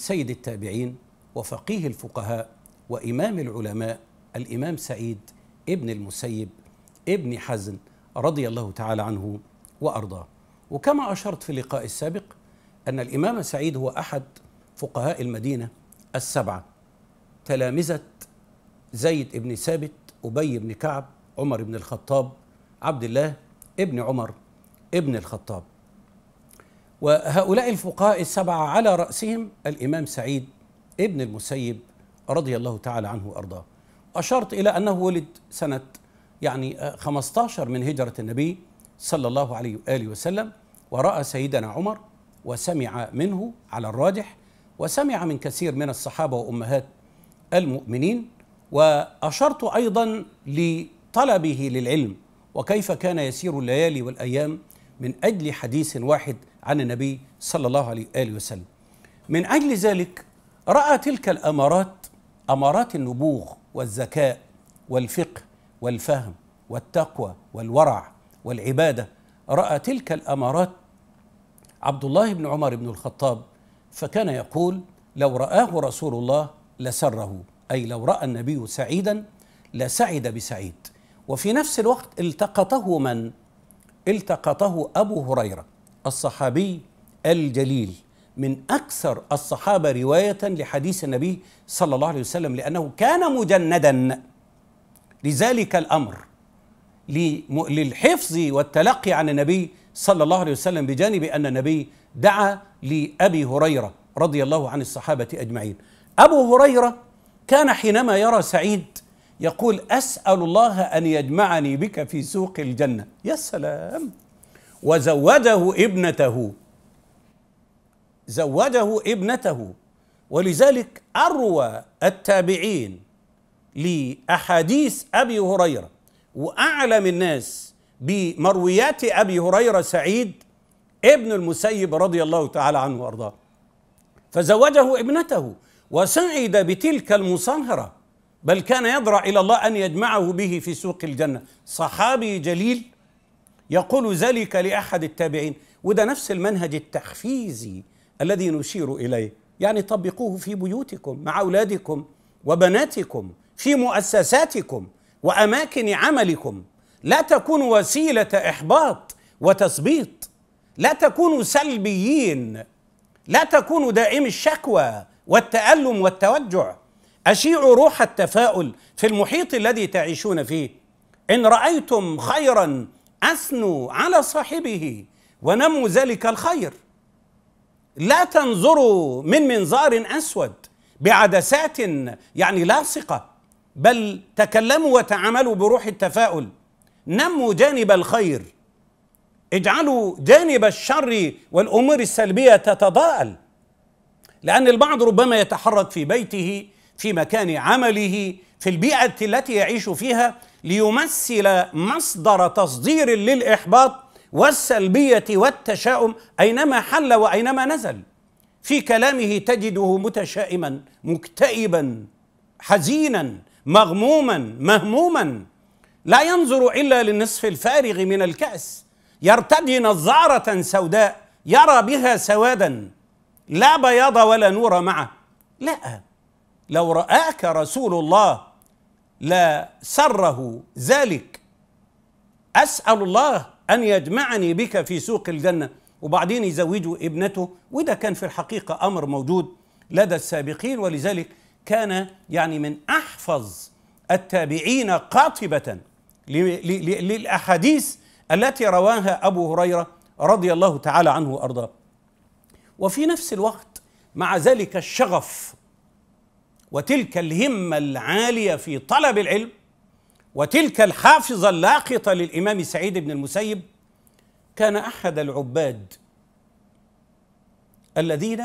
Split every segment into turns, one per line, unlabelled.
سيد التابعين وفقيه الفقهاء وإمام العلماء الإمام سعيد ابن المسيب ابن حزن رضي الله تعالى عنه وأرضاه وكما أشرت في اللقاء السابق أن الإمام سعيد هو أحد فقهاء المدينة السبعة تلامذة زيد بن ثابت أبي بن كعب عمر بن الخطاب عبد الله ابن عمر ابن الخطاب وهؤلاء الفقهاء السبعة على رأسهم الإمام سعيد ابن المسيب رضي الله تعالى عنه وأرضاه أشرت إلى أنه ولد سنة يعني 15 من هجرة النبي صلى الله عليه وآله وسلم ورأى سيدنا عمر وسمع منه على الراجح وسمع من كثير من الصحابة وأمهات المؤمنين وأشرت أيضا لطلبه للعلم وكيف كان يسير الليالي والأيام من أجل حديث واحد عن النبي صلى الله عليه وآله وسلم من أجل ذلك رأى تلك الأمارات أمارات النبوغ والذكاء والفقه والفهم والتقوى والورع والعبادة رأى تلك الأمارات عبد الله بن عمر بن الخطاب فكان يقول لو رآه رسول الله لسره أي لو رأى النبي سعيدا لسعد بسعيد وفي نفس الوقت التقطه من؟ التقطه أبو هريرة الصحابي الجليل من أكثر الصحابة رواية لحديث النبي صلى الله عليه وسلم لأنه كان مجندا لذلك الأمر للحفظ والتلقي عن النبي صلى الله عليه وسلم بجانب أن النبي دعا لأبي هريرة رضي الله عن الصحابة أجمعين أبو هريرة كان حينما يرى سعيد يقول أسأل الله أن يجمعني بك في سوق الجنة يا سلام وزوده ابنته زوده ابنته ولذلك اروى التابعين لاحاديث ابي هريره واعلم الناس بمرويات ابي هريره سعيد ابن المسيب رضي الله تعالى عنه وارضاه فزوجه ابنته وسعد بتلك المصاهره بل كان يدرع الى الله ان يجمعه به في سوق الجنه صحابي جليل يقول ذلك لأحد التابعين وده نفس المنهج التحفيزي الذي نشير إليه يعني طبقوه في بيوتكم مع أولادكم وبناتكم في مؤسساتكم وأماكن عملكم لا تكونوا وسيلة إحباط وتثبيط لا تكونوا سلبيين لا تكونوا دائم الشكوى والتألم والتوجع أشيعوا روح التفاؤل في المحيط الذي تعيشون فيه إن رأيتم خيرا اثنوا على صاحبه ونموا ذلك الخير لا تنظروا من منظار اسود بعدسات يعني لاصقه بل تكلموا وتعاملوا بروح التفاؤل نموا جانب الخير اجعلوا جانب الشر والامور السلبيه تتضاءل لان البعض ربما يتحرك في بيته في مكان عمله في البيئة التي يعيش فيها ليمثل مصدر تصدير للإحباط والسلبية والتشاؤم أينما حل وأينما نزل في كلامه تجده متشائما مكتئبا حزينا مغموما مهموما لا ينظر إلا للنصف الفارغ من الكأس يرتدي نظارة سوداء يرى بها سوادا لا بياض ولا نور معه لا لو رآك رسول الله لا سره ذلك أسأل الله أن يجمعني بك في سوق الجنة وبعدين يزوجوا ابنته وده كان في الحقيقة أمر موجود لدى السابقين ولذلك كان يعني من أحفظ التابعين قاطبة للأحاديث التي رواها أبو هريرة رضي الله تعالى عنه وأرضاه وفي نفس الوقت مع ذلك الشغف وتلك الهمه العاليه في طلب العلم وتلك الحافظه اللاقطه للامام سعيد بن المسيب كان احد العباد الذين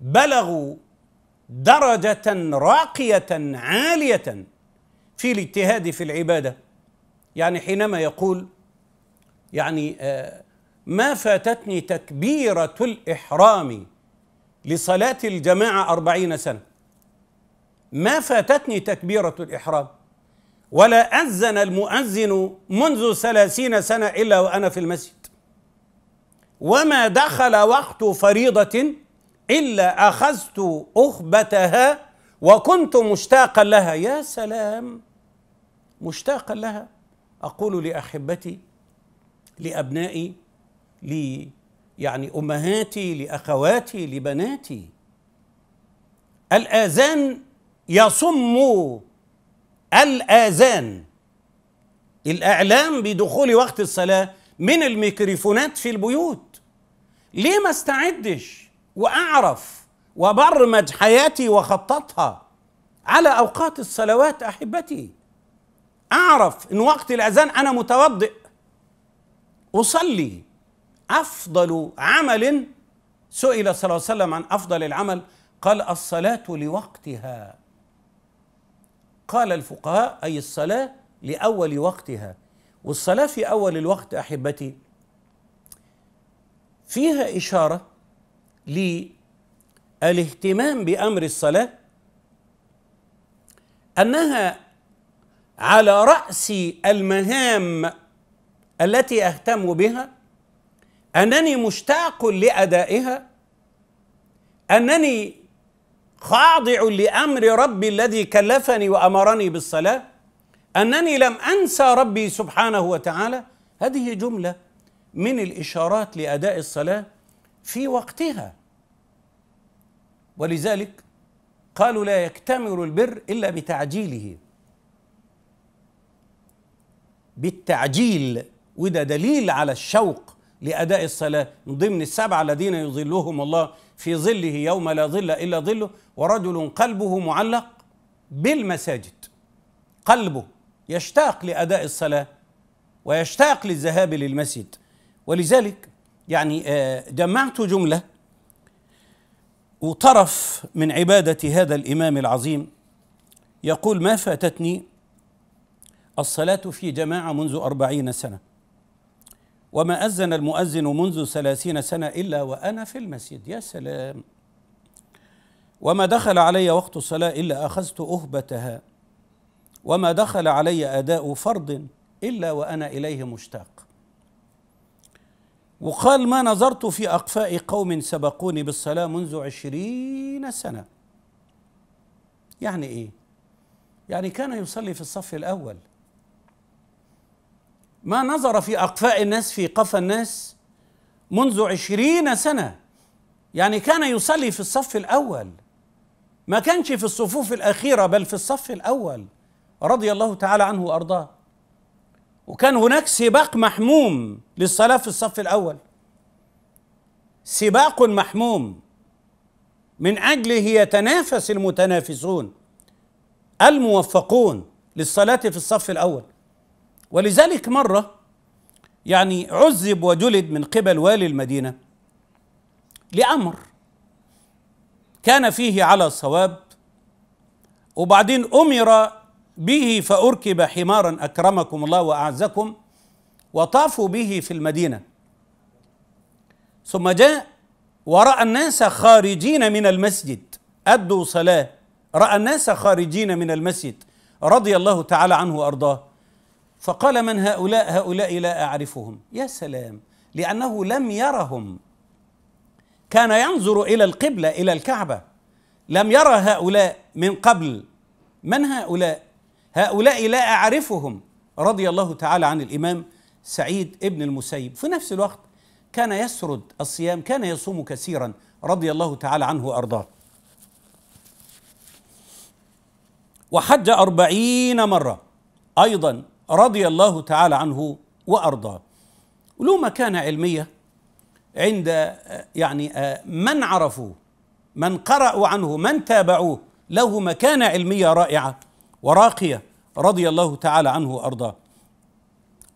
بلغوا درجه راقيه عاليه في الاجتهاد في العباده يعني حينما يقول يعني آه، ما فاتتني تكبيره الاحرام لصلاه الجماعه أربعين سنه ما فاتتني تكبيرة الإحرام ولا أذن المؤذن منذ ثلاثين سنة إلا وأنا في المسجد وما دخل وقت فريضة إلا أخذت أخبتها وكنت مشتاقا لها يا سلام مشتاقا لها أقول لأحبتي لأبنائي لي يعني أمهاتي لأخواتي لبناتي الآذان يصم الآذان الإعلام بدخول وقت الصلاة من الميكروفونات في البيوت ليه ما استعدش وأعرف وبرمج حياتي وخططها على أوقات الصلوات أحبتي أعرف إن وقت الأذان أنا متوضئ أصلي أفضل عمل سئل صلى الله عليه وسلم عن أفضل العمل قال الصلاة لوقتها قال الفقهاء أي الصلاة لأول وقتها والصلاة في أول الوقت أحبتي فيها إشارة للاهتمام بأمر الصلاة أنها على رأس المهام التي أهتم بها أنني مشتاق لأدائها أنني خاضع لامر ربي الذي كلفني وامرني بالصلاه انني لم انسى ربي سبحانه وتعالى هذه جمله من الاشارات لاداء الصلاه في وقتها ولذلك قالوا لا يكتمل البر الا بتعجيله بالتعجيل وده دليل على الشوق لاداء الصلاه من ضمن السبعه الذين يظلهم الله في ظله يوم لا ظل الا ظله ورجل قلبه معلق بالمساجد قلبه يشتاق لاداء الصلاه ويشتاق للذهاب للمسجد ولذلك يعني آه، جمعت جمله وطرف من عباده هذا الامام العظيم يقول ما فاتتني الصلاه في جماعه منذ أربعين سنه وما أذن المؤذن منذ ثلاثين سنة إلا وأنا في المسجد يا سلام وما دخل علي وقت الصلاة إلا أخذت أهبتها وما دخل علي أداء فرض إلا وأنا إليه مشتاق وقال ما نظرت في أقفاء قوم سبقوني بالصلاة منذ عشرين سنة يعني إيه؟ يعني كان يصلي في الصف الأول ما نظر في أقفاء الناس في قفا الناس منذ عشرين سنة يعني كان يصلي في الصف الأول ما كانش في الصفوف الأخيرة بل في الصف الأول رضي الله تعالى عنه وأرضاه وكان هناك سباق محموم للصلاة في الصف الأول سباق محموم من أجله يتنافس المتنافسون الموفقون للصلاة في الصف الأول ولذلك مرة يعني عذب وجلد من قبل والي المدينة لأمر كان فيه على صواب وبعدين أمر به فأركب حمارا أكرمكم الله وأعزكم وطافوا به في المدينة ثم جاء ورأى الناس خارجين من المسجد أدوا صلاة رأى الناس خارجين من المسجد رضي الله تعالى عنه وأرضاه فقال من هؤلاء هؤلاء لا اعرفهم يا سلام لانه لم يرهم كان ينظر الى القبله الى الكعبه لم يرى هؤلاء من قبل من هؤلاء هؤلاء لا اعرفهم رضي الله تعالى عن الامام سعيد ابن المسيب في نفس الوقت كان يسرد الصيام كان يصوم كثيرا رضي الله تعالى عنه وارضاه وحج أربعين مرة أيضا رضي الله تعالى عنه وارضاه وله مكانه علميه عند يعني من عرفوه من قرأوا عنه من تابعوه له مكانة علمية رائعة وراقية رضي الله تعالى عنه وأرضاه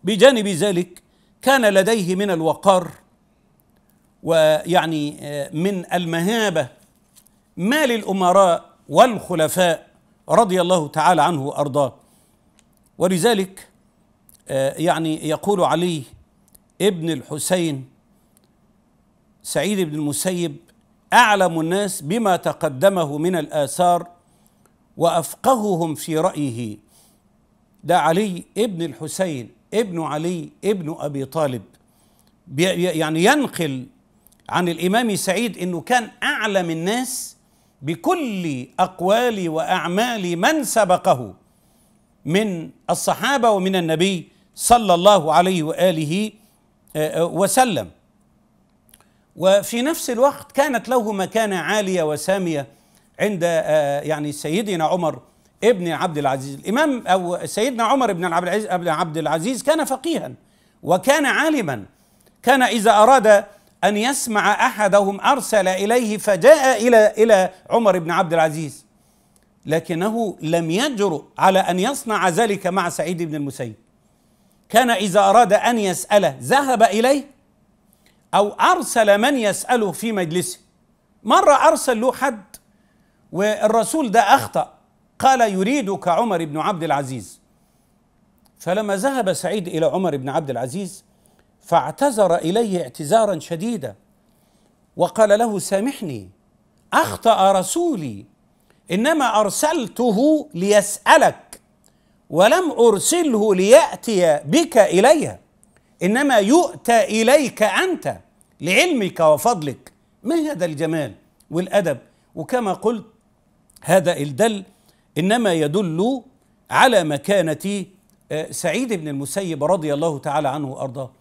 بجانب ذلك كان لديه من الوقار ويعني من المهابة ما للأمراء والخلفاء رضي الله تعالى عنه وأرضاه ولذلك آه، يعني يقول علي ابن الحسين سعيد بن المسيب اعلم الناس بما تقدمه من الاثار وافقههم في رايه ده علي ابن الحسين ابن علي ابن ابي طالب يعني ينقل عن الامام سعيد انه كان اعلم الناس بكل اقوال واعمال من سبقه من الصحابه ومن النبي صلى الله عليه واله آه، آه، وسلم وفي نفس الوقت كانت له مكانه عاليه وساميه عند آه، يعني سيدنا عمر ابن عبد العزيز الامام او سيدنا عمر بن عبد العزيز ابن عبد العزيز كان فقيها وكان عالما كان اذا اراد ان يسمع احدهم ارسل اليه فجاء الى الى عمر بن عبد العزيز لكنه لم يجرؤ على ان يصنع ذلك مع سعيد بن المسيب كان اذا اراد ان يساله ذهب اليه او ارسل من يساله في مجلسه مره ارسل له حد والرسول ده اخطا قال يريدك عمر بن عبد العزيز فلما ذهب سعيد الى عمر بن عبد العزيز فاعتذر اليه اعتذارا شديدا وقال له سامحني اخطا رسولي انما ارسلته ليسالك ولم ارسله لياتي بك اليها انما يؤتى اليك انت لعلمك وفضلك ما هذا الجمال والادب وكما قلت هذا الدل انما يدل على مكانه آه، سعيد بن المسيب رضي الله تعالى عنه وارضاه